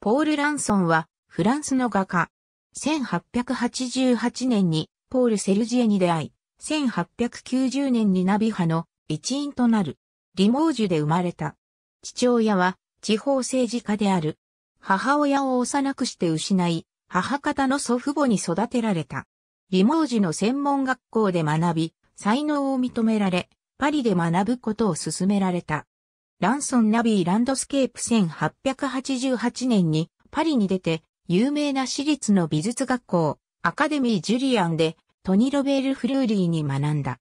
ポール・ランソンは、フランスの画家。1888年に、ポール・セルジエに出会い、1890年にナビ派の一員となる。リモージュで生まれた。父親は、地方政治家である。母親を幼くして失い、母方の祖父母に育てられた。リモージュの専門学校で学び、才能を認められ、パリで学ぶことを勧められた。ランソンナビーランドスケープ1888年にパリに出て有名な私立の美術学校アカデミー・ジュリアンでトニ・ロベール・フルーリーに学んだ。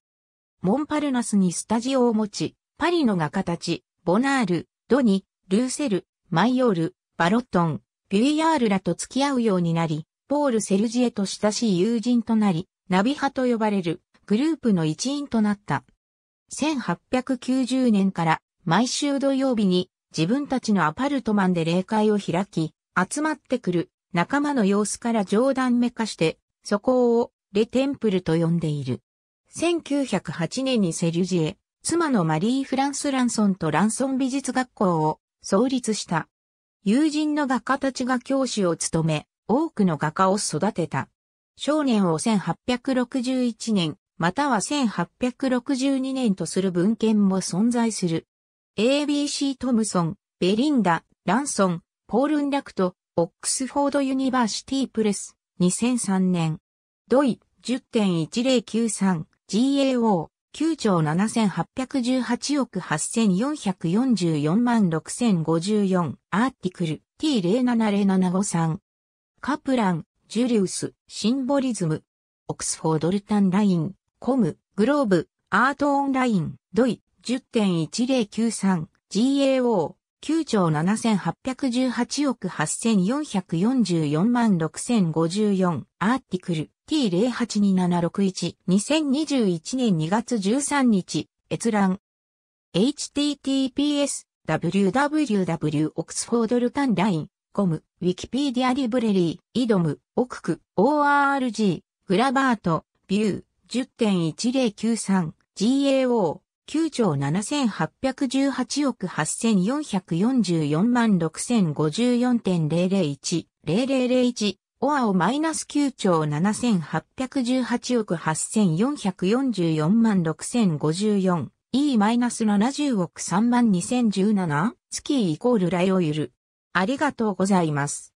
モンパルナスにスタジオを持ち、パリの画家たち、ボナール、ドニ、ルーセル、マイオール、バロットン、ビュイヤールらと付き合うようになり、ポール・セルジエと親しい友人となり、ナビ派と呼ばれるグループの一員となった。1890年から毎週土曜日に自分たちのアパルトマンで霊界を開き、集まってくる仲間の様子から冗談めかして、そこをレテンプルと呼んでいる。1908年にセリュジエ、妻のマリー・フランス・ランソンとランソン美術学校を創立した。友人の画家たちが教師を務め、多くの画家を育てた。少年を1861年、または1862年とする文献も存在する。ABC トムソン、ベリンダ、ランソン、ポールンラクト、オックスフォードユニバーシティプレス、2003年。ドイ、10.1093GAO、9兆7818億8444万6054、アーティクル、T070753。カプラン、ジュリウス、シンボリズム、オックスフォードルタンライン、コム、グローブ、アートオンライン、ドイ、10.1093、GAO、9兆7818億8444万6054、アーティクル T082761、2021年2月13日、閲覧。https www.oxfordlcanline.com ウィキペディアリブレリー、イドム、オクク、ORG、グラバート、ビュー、10.1093、GAO、9兆7818億8444万6054.0010001オアをマイナス9兆7818億8444万6054 E マイナス70億3万2017月イコールライオイル。ありがとうございます。